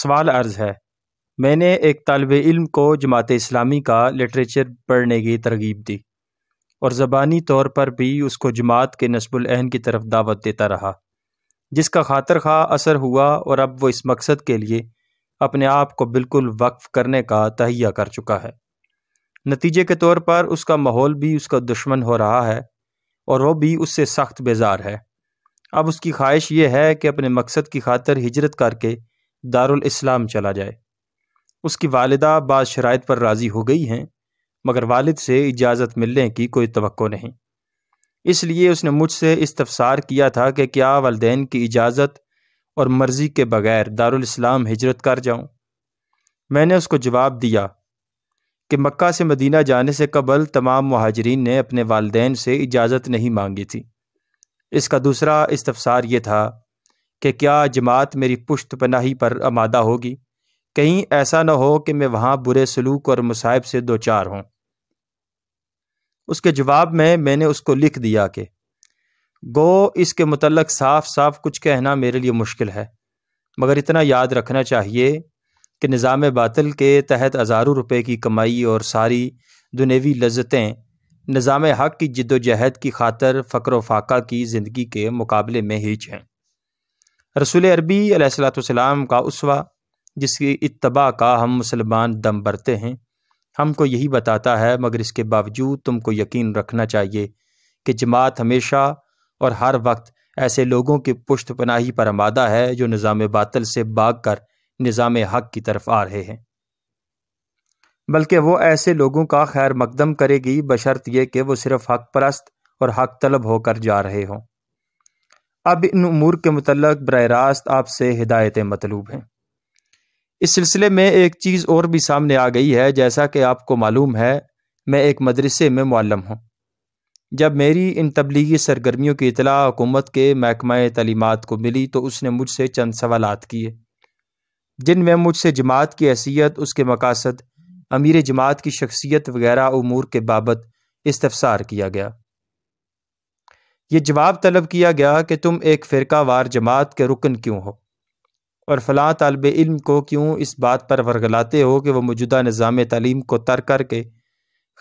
सवाल अर्ज़ है मैंने एक तलब इल्म को जमात इस्लामी का लिटरेचर पढ़ने की तरगीब दी और ज़बानी तौर पर भी उसको जमात के अहन की तरफ दावत देता रहा जिसका खातर खा असर हुआ और अब वो इस मकसद के लिए अपने आप को बिल्कुल वक्फ करने का तहिया कर चुका है नतीजे के तौर पर उसका माहौल भी उसका दुश्मन हो रहा है और वह भी उससे सख्त बेजार है अब उसकी ख्वाहिश यह है कि अपने मकसद की खातर हिजरत करके दारुल इस्लाम चला जाए उसकी वालदा बाद शराइत पर राज़ी हो गई हैं मगर वालिद से इजाज़त मिलने की कोई तो नहीं इसलिए उसने मुझसे इस्तफसार किया था कि क्या वालदेन की इजाज़त और मर्ज़ी के बग़ैर दारुल इस्लाम हिजरत कर जाऊँ मैंने उसको जवाब दिया कि मक्का से मदीना जाने से कबल तमाम महाजरीन ने अपने वालदेन से इजाज़त नहीं मांगी थी इसका दूसरा इस्तफसार ये था कि क्या जमात मेरी पुश्त पनाही पर आमादा होगी कहीं ऐसा न हो कि मैं वहाँ बुरे सलूक और मुसाहिब से दो चार हूँ उसके जवाब में मैंने उसको लिख दिया कि गो इसके मतलब साफ साफ कुछ कहना मेरे लिए मुश्किल है मगर इतना याद रखना चाहिए कि निज़ाम बातल के तहत हज़ारों रुपये की कमाई और सारी दुनेवी लज्जतें निज़ाम हक़ की जद्दोजहद की खातर फ़क्र फाका की ज़िंदगी के मुकाबले में हीच हैं रसूल अरबी सलाम का उसवा जिसकी इतबा का हम मुसलमान दम बरते हैं हमको यही बताता है मगर इसके बावजूद तुमको यकीन रखना चाहिए कि जमात हमेशा और हर वक्त ऐसे लोगों की पुश्त पनाही पर आमादा है जो निज़ाम बातल से भाग कर निज़ाम हक की तरफ आ रहे हैं बल्कि वो ऐसे लोगों का खैर मकदम करेगी बशर्त यह कि वो सिर्फ हक परस्त और हक तलब होकर जा रहे हों अब इन उमूर के मतलब बर रास्त आपसे हिदायत मतलूब हैं इस सिलसिले में एक चीज़ और भी सामने आ गई है जैसा कि आपको मालूम है मैं एक मदरसे में मालम हूँ जब मेरी इन तबलीगी सरगर्मियों की इतला हुकूमत के महकमा तलीमत को मिली तो उसने मुझसे चंद सवाल किए जिन में मुझसे जमात की हैसियत उसके मकासद अमीर जमात की शख्सियत वगैरह उमूर के बाबत इस्तफसार किया गया ये जवाब तलब किया गया कि तुम एक फ़िरका वार जमात के रुकन क्यों हो और फलां तलब इल्म को क्यों इस बात पर वरगलाते हो कि वह मौजूदा निज़ाम तलीम को तर करके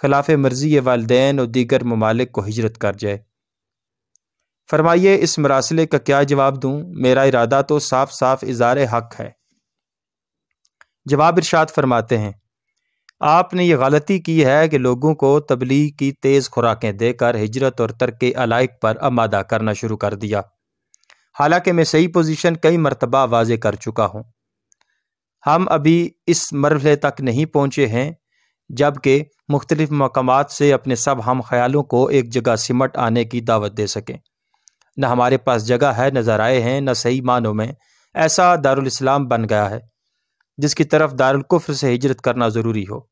खिलाफ मर्जी वालदेन और दीगर ममालिक को हिजरत कर जाए फरमाइए इस मरासले का क्या जवाब दूँ मेरा इरादा तो साफ साफ इज़ार हक़ है जवाब इरशाद फरमाते हैं आपने ये गलती की है कि लोगों को तबलीग की तेज़ खुराकें देकर हिजरत और तरक अलाइक पर आमादा करना शुरू कर दिया हालांकि मैं सही पोजीशन कई मरतबा वाज कर चुका हूँ हम अभी इस मरहले तक नहीं पहुँचे हैं जबकि मुख्तलिफ़ मकाम से अपने सब हम ख्यालों को एक जगह सिमट आने की दावत दे सकें न हमारे पास जगह है न ज़राए हैं न सही मानों में ऐसा दारुल इस्लाम बन गया है जिसकी तरफ दारुल कुफ्र से हिजरत करना ज़रूरी हो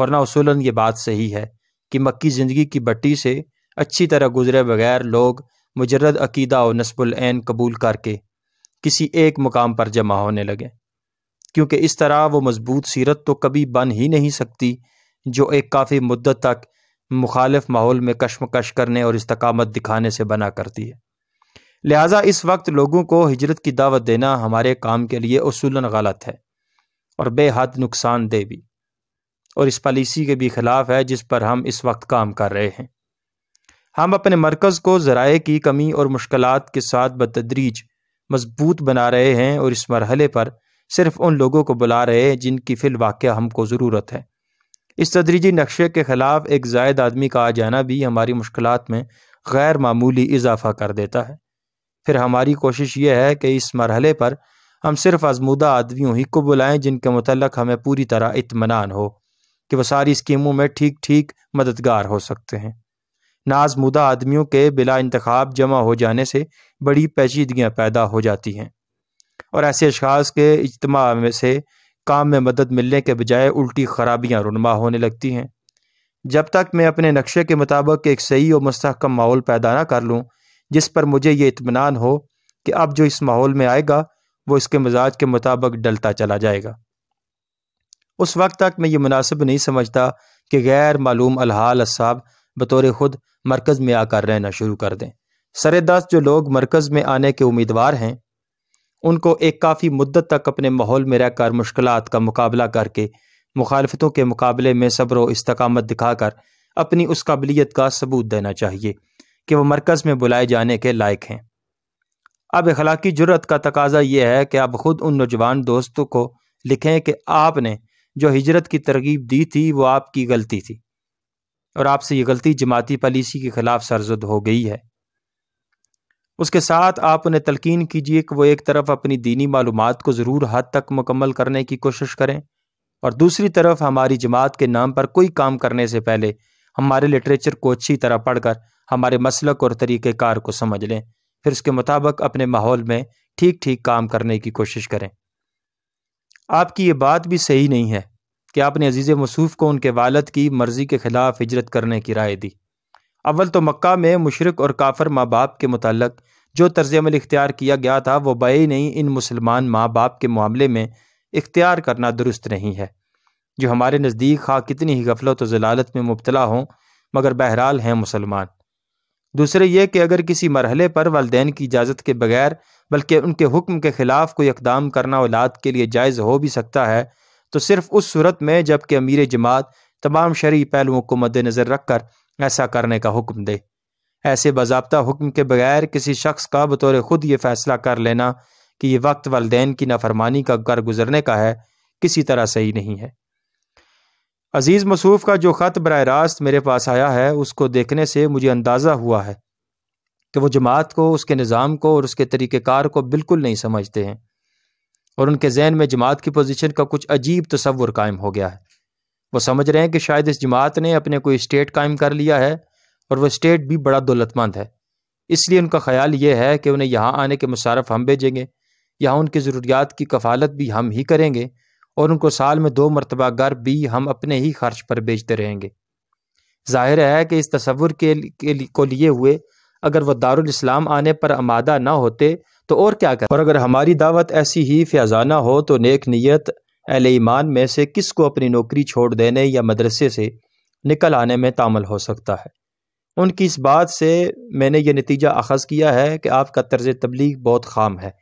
वरना उसूलन ये बात सही है कि मक्की ज़िंदगी की बट्टी से अच्छी तरह गुजरे बगैर लोग मुजरद अकीदा और नस्बुलैन कबूल करके किसी एक मुकाम पर जमा होने लगे क्योंकि इस तरह वो मजबूत सीरत तो कभी बन ही नहीं सकती जो एक काफ़ी मुद्दत तक मुखालफ माहौल में कश्मकश करने और इस्तकामत दिखाने से बना करती है लिहाजा इस वक्त लोगों को हिजरत की दावत देना हमारे काम के लिए असूलन गलत है और बेहद नुकसानदेह भी और इस पॉलिसी के भी खिलाफ है जिस पर हम इस वक्त काम कर रहे हैं हम अपने मरकज़ को ज़राए की कमी और मुश्किल के साथ बतदरीज मजबूत बना रहे हैं और इस मरहले पर सिर्फ उन लोगों को बुला रहे हैं जिनकी वाक़ हमको ज़रूरत है इस तदरीजी नक्शे के ख़िलाफ़ एक जायद आदमी का आ जाना भी हमारी मुश्किल में गैर मामूली इजाफा कर देता है फिर हमारी कोशिश यह है कि इस मरहले पर हम सिर्फ आजमूदा आदमियों ही को बुलाएं जिनके मतलब हमें पूरी तरह इतमान हो कि वह सारी स्कीमों में ठीक ठीक मददगार हो सकते हैं नाजमुदा आदमियों के बिला इंतखब जमा हो जाने से बड़ी पेचीदगियाँ पैदा हो जाती हैं और ऐसे अशास के इजतम में से काम में मदद मिलने के बजाय उल्टी खराबियाँ रुनमा होने लगती हैं जब तक मैं अपने नक्शे के मुताबिक एक सही और मस्तकम माहौल पैदा न कर लूँ जिस पर मुझे ये इतमान हो कि अब जो इस माहौल में आएगा वो इसके मिजाज के मुताबिक डलता चला जाएगा उस वक्त तक मैं ये मुनासिब नहीं समझता कि गैर मालूम अलहाल असाब बतौर ख़ुद मरकज़ में आकर रहना शुरू कर दें सर जो लोग मरकज़ में आने के उम्मीदवार हैं उनको एक काफ़ी मुद्दत तक अपने माहौल में रहकर मुश्किल का मुकाबला करके मुखालफतों के मुकाबले में सब्र इस्तकामत दिखाकर अपनी उस काबिलियत का सबूत देना चाहिए कि वह मरकज़ में बुलाए जाने के लायक हैं अब अखलाकी जरूरत का तकाजा यह है कि आप ख़ुद उन नौजवान दोस्तों को लिखें कि आपने जो हिजरत की तरगीब दी थी वो आपकी गलती थी और आपसे ये गलती जमाती पॉलिसी के ख़िलाफ़ सरजद हो गई है उसके साथ आप उन्हें तलकिन कीजिए कि वो एक तरफ अपनी दीनी मालूम को ज़रूर हद तक मुकम्मल करने की कोशिश करें और दूसरी तरफ हमारी जमात के नाम पर कोई काम करने से पहले हमारे लिटरेचर को अच्छी तरह पढ़कर हमारे मसलक और तरीक़ार को समझ लें फिर उसके मुताबिक अपने माहौल में ठीक ठीक काम करने की कोशिश करें आपकी ये बात भी सही नहीं है कि आपने अजीज़ मसूफ को उनके वालद की मर्ज़ी के ख़िलाफ़ हिजरत करने की राय दी अव्वल तो मक्का में मुशरक और काफर माँ बाप के मतलब जो तर्ज अमल इख्तियार किया गया था वह बई नहीं इन मुसलमान माँ बाप के मामले में इख्तियार करना दुरुस्त नहीं है जो हमारे नज़दीक खा हाँ, कितनी ही गफलत तो जलालत में मुबतला हों मगर बहरहाल हैं मुसलमान दूसरे ये कि अगर किसी मरहले पर वालदेन की इजाज़त के बगैर बल्कि उनके हुक्म के ख़िलाफ़ कोई इकदाम करना औलाद के लिए जायज़ हो भी सकता है तो सिर्फ उस सूरत में जबकि अमीर जमात तमाम शरी पहलुओं को मद्दनज़र रख कर ऐसा करने का हुक्म दे ऐसे बाबा हुक्म के बगैर किसी शख्स का बतौर ख़ुद ये फ़ैसला कर लेना कि ये वक्त वालदेन की नाफरमानी का घर गुजरने का है किसी तरह सही नहीं है अज़ीज़ मसूफ का जो ख़त बर रास्त मेरे पास आया है उसको देखने से मुझे अंदाज़ा हुआ है कि वो जमात को उसके निज़ाम को और उसके तरीक़ार को बिल्कुल नहीं समझते हैं और उनके जहन में जमात की पोजीशन का कुछ अजीब तस्वुर कायम हो गया है वो समझ रहे हैं कि शायद इस जमात ने अपने कोई स्टेट कायम कर लिया है और वह स्टेट भी बड़ा दौलतमंद है इसलिए उनका ख्याल ये है कि उन्हें यहाँ आने के मुशारफ़ हम भेजेंगे यहाँ उनकी ज़रूरियात की कफालत भी हम ही करेंगे और उनको साल में दो मरतबा घर भी हम अपने ही खर्च पर बेचते रहेंगे जाहिर है कि इस तस्वुर के, के को लिए हुए अगर वह दारुल इस्लाम आने पर आमादा ना होते तो और क्या करें और अगर हमारी दावत ऐसी ही फैज़ाना हो तो नेक नीयत अल ईमान में से किस को अपनी नौकरी छोड़ देने या मदरसे से निकल आने में तामल हो सकता है उनकी इस बात से मैंने ये नतीजा अखज़ किया है कि आपका तर्ज तबलीग बहुत खाम है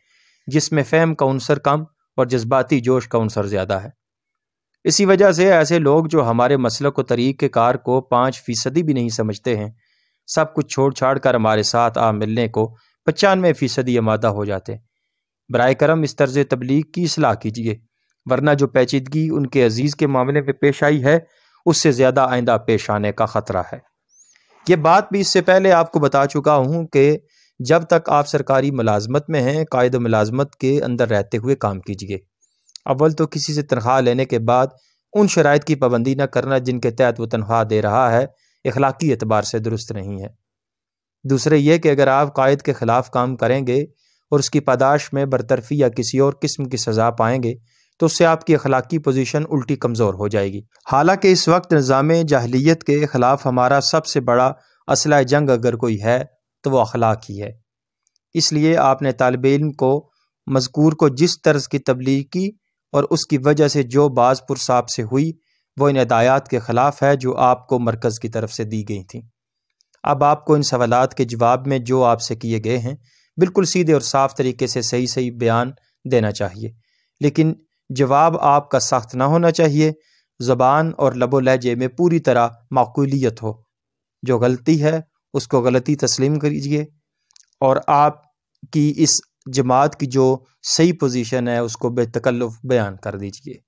जिसमें फैम का अनसर कम और जज्बाती जोश का उनसर ज़्यादा है इसी वजह से ऐसे लोग जो हमारे मसल को तरीक़ के कार को पाँच फ़ीसदी भी नहीं समझते हैं सब कुछ छोड़ छाड़ कर हमारे साथ आ मिलने को पचानवे फ़ीसदी आमादा हो जाते बरए करम इस तर्ज तबलीग की सलाह कीजिए वरना जो पेचीदगी उनके अजीज़ के मामले में पेश आई है उससे ज़्यादा आइंदा पेश आने का ख़तरा है ये बात भी इससे पहले आपको बता चुका हूँ कि जब तक आप सरकारी मुलाजमत में हैं कायद मुलाजमत के अंदर रहते हुए काम कीजिए अव्वल तो किसी से तनख्वाह लेने के बाद उन शराइ की पाबंदी न करना जिनके तहत वो तनख्वाह दे रहा है अखलाकी एतबार से दुरुस्त नहीं है दूसरे ये कि अगर आप कायद के ख़िलाफ़ काम करेंगे और उसकी पादाश में बरतरफी या किसी और किस्म की सज़ा पाएंगे तो उससे आपकी अखलाकी पोजीशन उल्टी कमज़ोर हो जाएगी हालांकि इस वक्त निज़ाम जाहलीत के ख़िलाफ़ हमारा सबसे बड़ा असला जंग अगर कोई है तो वह अखलाक ही है इसलिए आपने तालब इम को मजकूर को जिस तर्ज की तबलीग की और उसकी वजह से जो बाज़ पुरसाब से हुई वो इन हदायात के ख़िलाफ़ है जो आपको मरकज़ की तरफ से दी गई थी अब आपको इन सवाल के जवाब में जो आपसे किए गए हैं बिल्कुल सीधे और साफ तरीके से सही सही बयान देना चाहिए लेकिन जवाब आपका सख्त ना होना चाहिए ज़बान और लबो लहजे में पूरी तरह माकूलियत हो जो गलती है उसको गलती तस्लीम करीजिए और आपकी इस जमात की जो सही पोजीशन है उसको बेतकल्लुफ़ बयान कर दीजिए